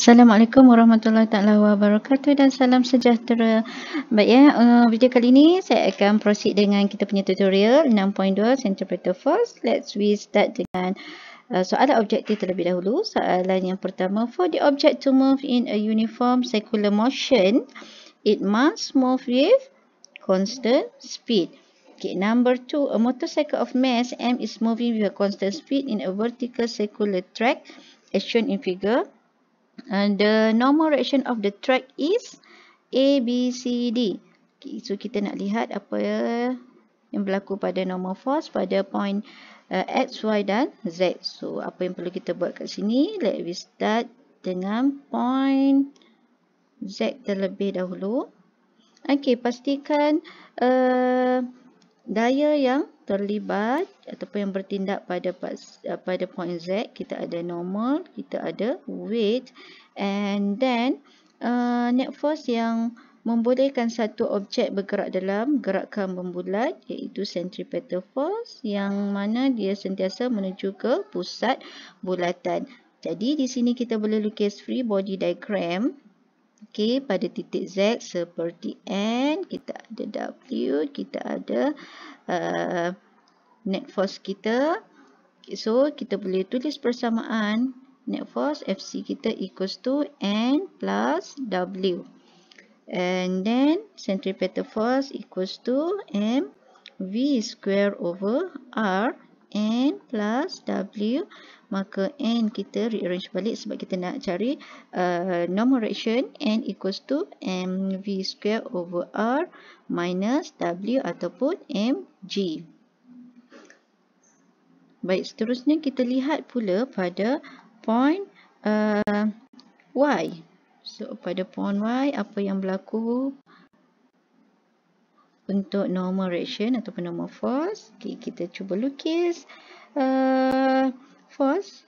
Assalamualaikum warahmatullahi taala wabarakatuh dan salam sejahtera. Baik ya, eh, video kali ini saya akan proceed dengan kita punya tutorial 6.2 centripetal force. Let's we start dengan eh, soalan objektif terlebih dahulu. Soalan yang pertama, for the object to move in a uniform circular motion, it must move with constant speed. Okay, number two, a motorcycle of mass M is moving with a constant speed in a vertical circular track as shown in figure Uh, the normal reaction of the track is A, B, C, D. Okay, so, kita nak lihat apa yang berlaku pada normal force pada point uh, X, Y dan Z. So, apa yang perlu kita buat kat sini? Let me start dengan point Z terlebih dahulu. Okay, pastikan uh, daya yang terlibat ataupun yang bertindak pada eh, pada point Z, kita ada normal, kita ada weight and then uh, net force yang membolehkan satu objek bergerak dalam gerakan membulat iaitu centripetal force yang mana dia sentiasa menuju ke pusat bulatan. Jadi di sini kita boleh lukis free body diagram Okey, pada titik Z seperti N, kita ada W, kita ada uh, net force kita. So, kita boleh tulis persamaan net force FC kita equals to N plus W. And then, centripetal force equals to M V square over R n plus w maka n kita rearrange balik sebab kita nak cari uh, normal reaction n equals to mv square over r minus w ataupun mg. Baik, seterusnya kita lihat pula pada point uh, y. So, pada point y apa yang berlaku? untuk normal reaction ataupun normal force. Okay, kita cuba lukis uh, force.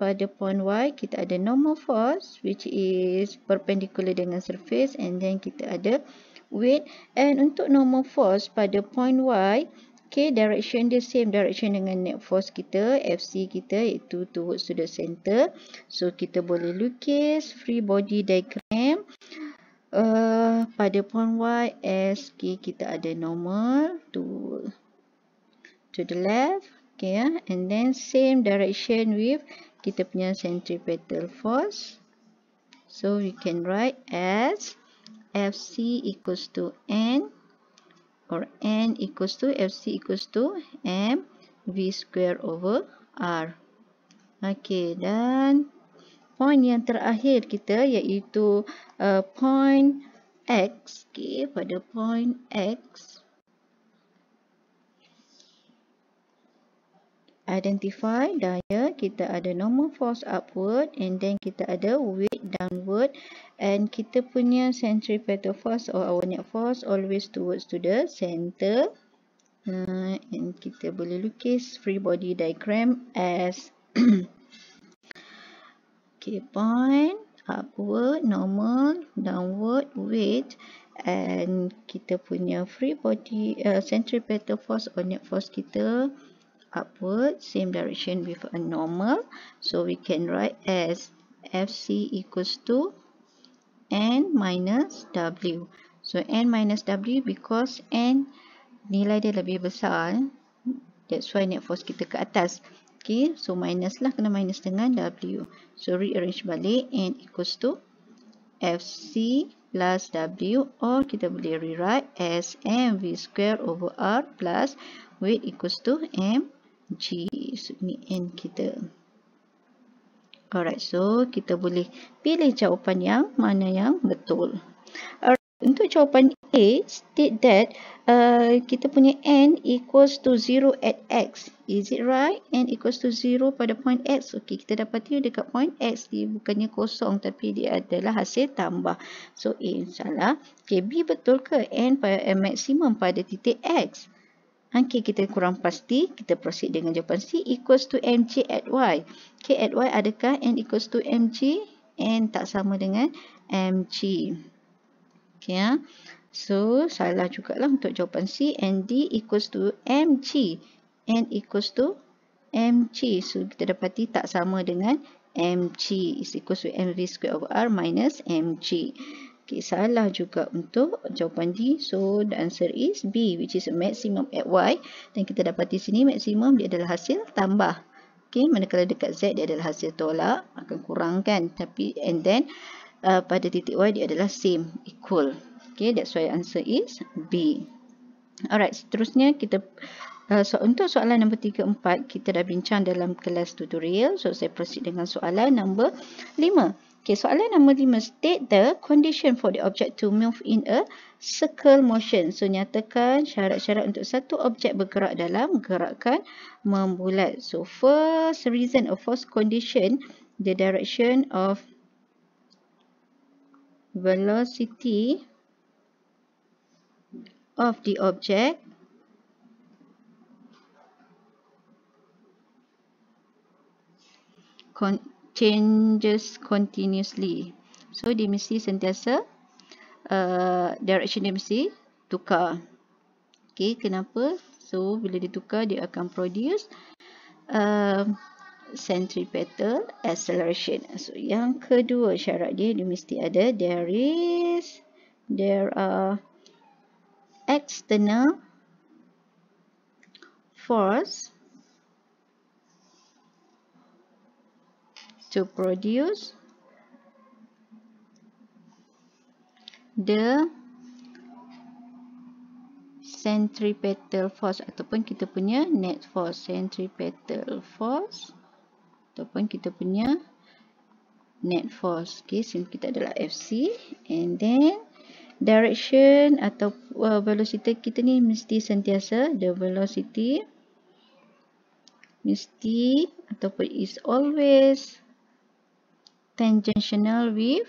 Pada point Y, kita ada normal force which is perpendicular dengan surface and then kita ada weight. And untuk normal force pada point Y, okay, direction dia same direction dengan net force kita, FC kita iaitu towards to the center. So, kita boleh lukis free body diagram. Uh, Uh, pada point Y, S, K kita ada normal to, to the left. Okay, yeah. And then same direction with kita punya centripetal force. So we can write as FC equals to N or N equals to FC equals to M V square over R. Okay, dan point yang terakhir kita iaitu uh, point X. Okay, pada point X, identify daya, kita ada normal force upward and then kita ada weight downward and kita punya centripetal force or our net force always towards to the center. Uh, and kita boleh lukis free body diagram as Okay, point, upward, normal, downward, weight and kita punya free body uh, centripetal force or net force kita upward, same direction with a normal. So, we can write as Fc equals to N minus W. So, N minus W because N nilai dia lebih besar. That's why net force kita ke atas. Okay, so minus lah kena minus dengan W. So rearrange balik N equals to FC plus W or kita boleh rewrite as MV square over R plus weight equals to MG. So ini N kita. Alright, so kita boleh pilih jawapan yang mana yang betul. Alright. Untuk jawapan A, state that uh, kita punya n equals to 0 at x. Is it right? n equals to 0 pada point x. Okey, kita dapat dia dekat point x dia bukannya kosong tapi dia adalah hasil tambah. So, A salah. Okey, B betul ke n pada eh, maksimum pada titik x? Okey, kita kurang pasti. Kita proceed dengan jawapan C equals to mg at y. Okey, at y adakah n equals to mg, n tak sama dengan mg. Okay, ya. So, salah juga lah untuk jawapan C. ND equals to MG. N equals to MG. So, kita dapati tak sama dengan MG. is equals to MV square over R minus MG. Okay, salah juga untuk jawapan D. So, the answer is B, which is maximum at Y. Dan kita dapati sini maximum dia adalah hasil tambah. Okay, manakala dekat Z dia adalah hasil tolak. Akan kurangkan. Tapi, and then uh, pada titik Y dia adalah same, equal. Okay, that's why answer is B. Alright, seterusnya kita uh, so, untuk soalan nombor 3-4 kita dah bincang dalam kelas tutorial. So, saya proceed dengan soalan nombor 5. Okay, soalan nombor lima state the condition for the object to move in a circle motion. So, nyatakan syarat-syarat untuk satu objek bergerak dalam gerakan membulat. So, first reason or first condition the direction of velocity of the object con changes continuously. So, dia mesti sentiasa uh, direction dia mesti tukar. Okay, kenapa? So, bila dia tukar, dia akan produce uh, centripetal acceleration. So yang kedua syarat dia, dia mesti ada there is there are external force to produce the centripetal force ataupun kita punya net force centripetal force ataupun kita punya net force. Okay, sini kita adalah FC and then direction atau uh, velocity kita ni mesti sentiasa the velocity mesti ataupun is always tangential with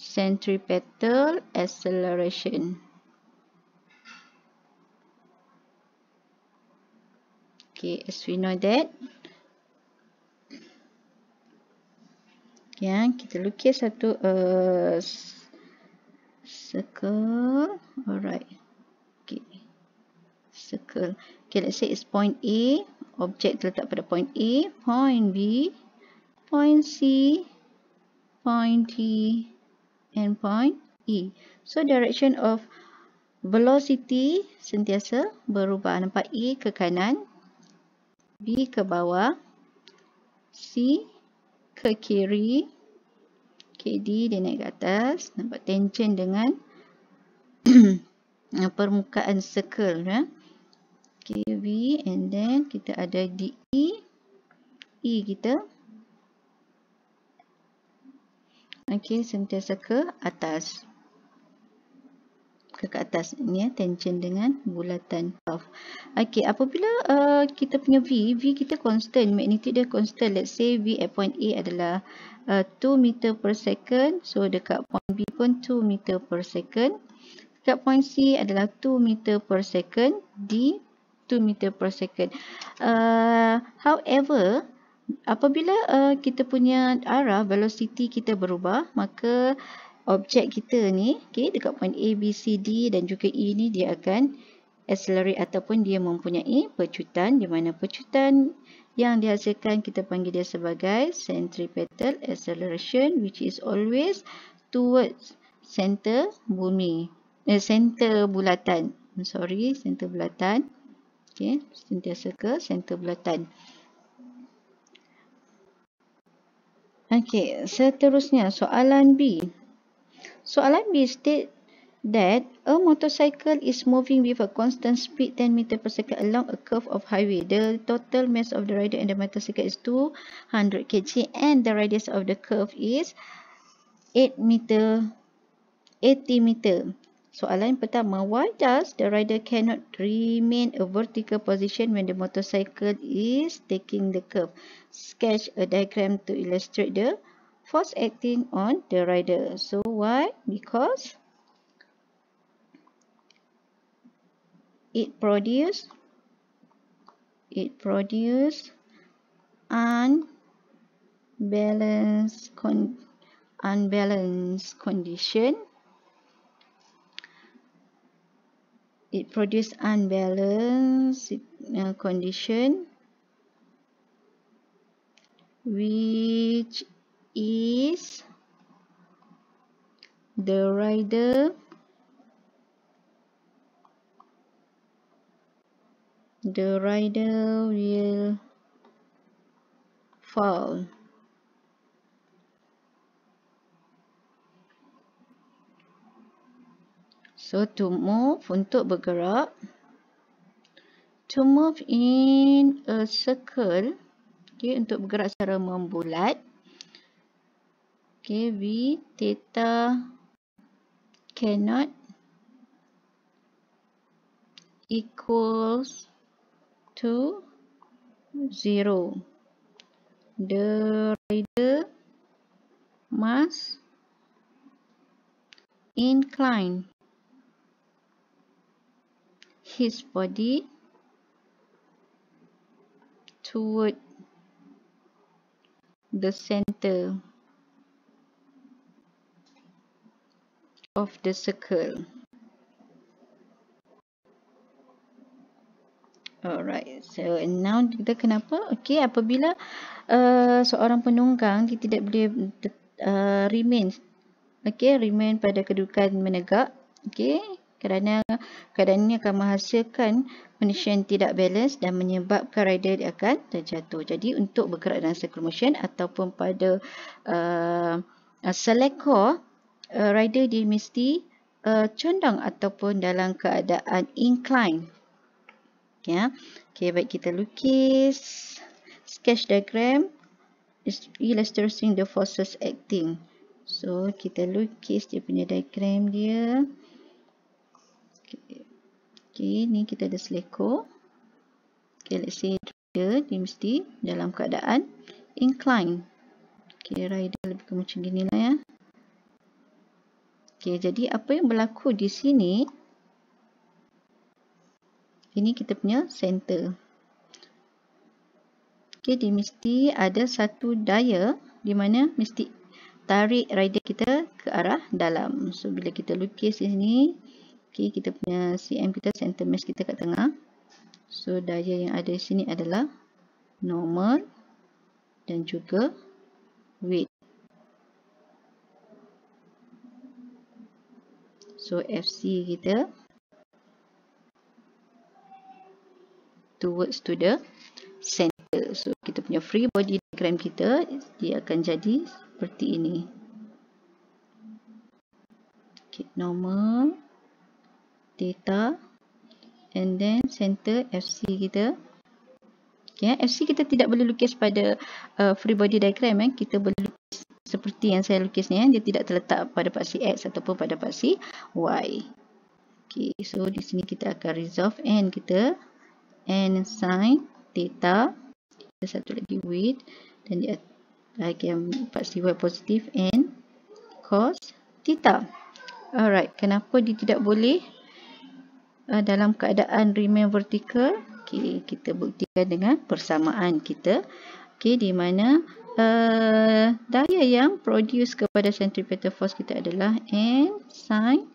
centripetal acceleration. Okay, as we know that. Okay, ya, kita lukis satu uh, circle. Alright. Okay. Circle. Okay, let's say it's point A. Objek terletak pada point A. Point B. Point C. Point D. And point E. So, direction of velocity sentiasa berubah. Nampak E ke kanan. B ke bawah, C ke kiri, KD dia naik ke atas, nampak tension dengan permukaan circle. Ya? KB and then kita ada DE, E kita. Okay, sentiasa ke atas ke ke atas ni ya tension dengan bulatan of okey apabila uh, kita punya v v kita constant magnitude dia constant let's say v at point a adalah uh, 2 meter per second so dekat point b pun 2 meter per second dekat point c adalah 2 meter per second d 2 meter per second uh, however apabila uh, kita punya arah velocity kita berubah maka objek kita ni okay, dekat point A, B, C, D dan juga E ni dia akan accelerate ataupun dia mempunyai pecutan di mana pecutan yang dihasilkan kita panggil dia sebagai centripetal acceleration which is always towards center bumi eh, center bulatan I'm sorry, center bulatan Okay sentiasa ke center bulatan Okay seterusnya soalan B Soalan B state that a motorcycle is moving with a constant speed 10 meter per second along a curve of highway. The total mass of the rider and the motorcycle is 200 kg and the radius of the curve is 8 meter 80 meter. Soalan pertama, why does the rider cannot remain a vertical position when the motorcycle is taking the curve? Sketch a diagram to illustrate the force acting on the rider. So why? Because it produce it produce unbalanced con unbalanced condition it produce unbalanced uh, condition which is the rider the rider will fall so to move untuk bergerak to move in a circle okay untuk bergerak secara membulat Okay, V theta cannot equals to zero. The rider must incline his body toward the center. of the circle. Alright, so now kita kenapa? Okay, apabila uh, seorang penunggang dia tidak boleh uh, remain, okay, remain pada kedudukan menegak, okay, kerana keadaan ini akan menghasilkan condition tidak balance dan menyebabkan rider dia akan terjatuh. Jadi, untuk bergerak dalam circle motion ataupun pada uh, uh selekor, uh, rider dia mesti uh, condong ataupun dalam keadaan incline. Okay, ya. okay, baik kita lukis. Sketch diagram is illustrating the forces acting. So, kita lukis dia punya diagram dia. Okay, okay ni kita ada selekor. Okay, let's say dia, dia mesti dalam keadaan incline. Okay, rider lebih macam gini lah ya. Okey, jadi apa yang berlaku di sini? Ini kita punya center. Okey, di mesti ada satu daya di mana mesti tarik rider kita ke arah dalam. So bila kita lukis di sini, okey kita punya CM kita center mass kita kat tengah. So daya yang ada di sini adalah normal dan juga weight. So FC kita towards to the center. So kita punya free body diagram kita dia akan jadi seperti ini. Okay, normal data and then center FC kita. Okay, FC kita tidak boleh lukis pada uh, free body diagram. Eh. Kita boleh entiti yang saya lukis ni eh, dia tidak terletak pada paksi X ataupun pada paksi Y. Okey, so di sini kita akan resolve N kita. N sin theta. Kita satu lagi width. Dan dia bahagian paksi Y positif N cos theta. Alright, kenapa dia tidak boleh uh, dalam keadaan remain vertical? Okey, kita buktikan dengan persamaan kita. Okey, di mana Eh, daya yang produce kepada centripetal force kita adalah N sin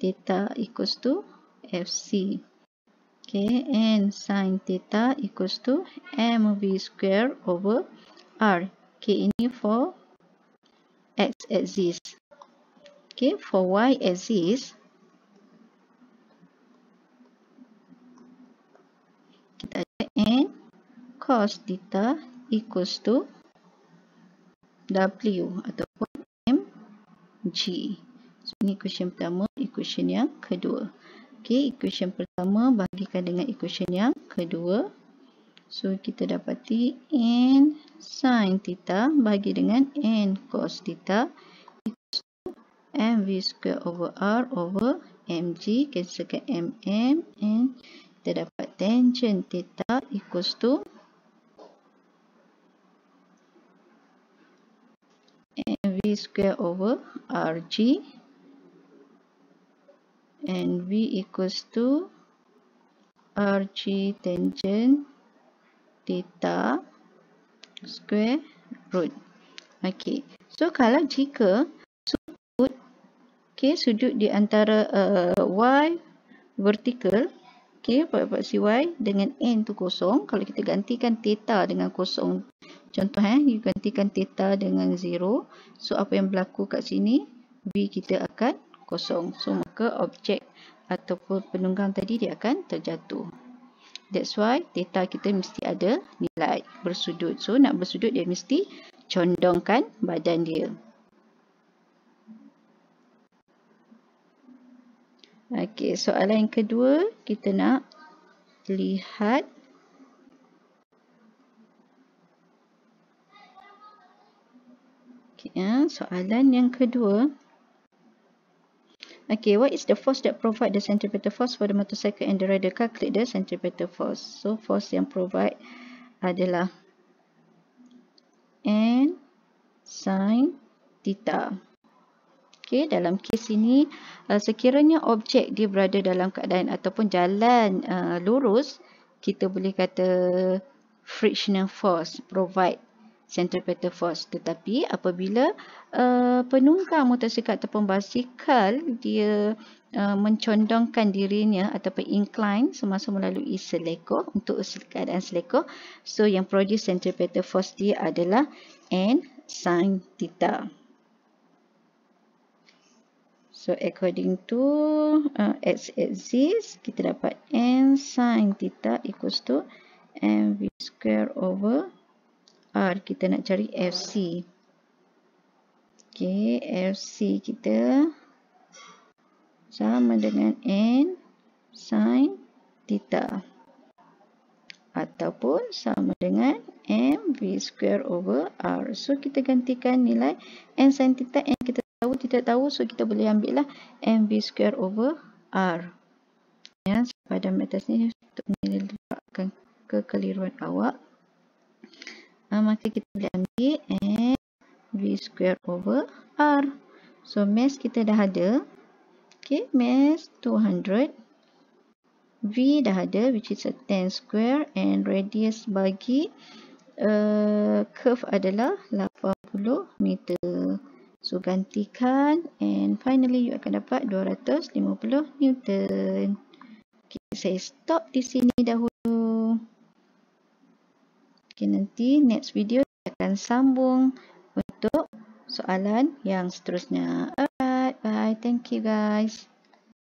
theta equals to Fc. Okay, N sin theta equals to mv square over R. Okay, ini for X axis. Okay, for Y axis, kita ada N cos theta equals to W ataupun MG. So, ini equation pertama, equation yang kedua. Okey, equation pertama bahagikan dengan equation yang kedua. So, kita dapati N sin theta bahagi dengan N cos theta equals to MV square over R over MG. Cancelkan MM and kita dapat tangent theta equals to and v square over rg and v equals to rg tangent theta square root okay so kalau jika sudut okay sudut di antara uh, y vertical Okey, pada fraksi y dengan n tu kosong. Kalau kita gantikan theta dengan kosong. Contoh, eh, you gantikan theta dengan 0. So, apa yang berlaku kat sini? B kita akan kosong. So, maka objek ataupun penunggang tadi dia akan terjatuh. That's why theta kita mesti ada nilai bersudut. So, nak bersudut dia mesti condongkan badan dia. Okey, soalan yang kedua kita nak lihat okay, ya, soalan yang kedua Okay, what is the force that provide the centripetal force for the motorcycle and the rider? Calculate the centripetal force. So, force yang provide adalah N sin theta. Okey, dalam kes ini eh, sekiranya objek dia berada dalam keadaan ataupun jalan uh, lurus, kita boleh kata frictional force provide centripetal force. Tetapi apabila uh, penunggang motosikal ataupun basikal dia uh, mencondongkan dirinya ataupun incline semasa melalui selekoh untuk keadaan seleko, so yang produce centripetal force dia adalah n sin theta. So according to uh, x axis kita dapat n sin theta equals to mv square over r. Kita nak cari fc. Okay, fc kita sama dengan n sin theta ataupun sama dengan mv square over r. So kita gantikan nilai n sin theta n kita tahu tidak tahu so kita boleh ambil lah mv square over r ya pada atas ni untuk menyelidikkan kekeliruan awak uh, maka kita boleh ambil mv square over r so mass kita dah ada okey mass 200 v dah ada which is a 10 square and radius bagi uh, curve adalah 80 meter So, gantikan and finally you akan dapat 250 Newton. Okay, saya stop di sini dahulu. Okay, nanti next video saya akan sambung untuk soalan yang seterusnya. Alright, bye. Thank you guys.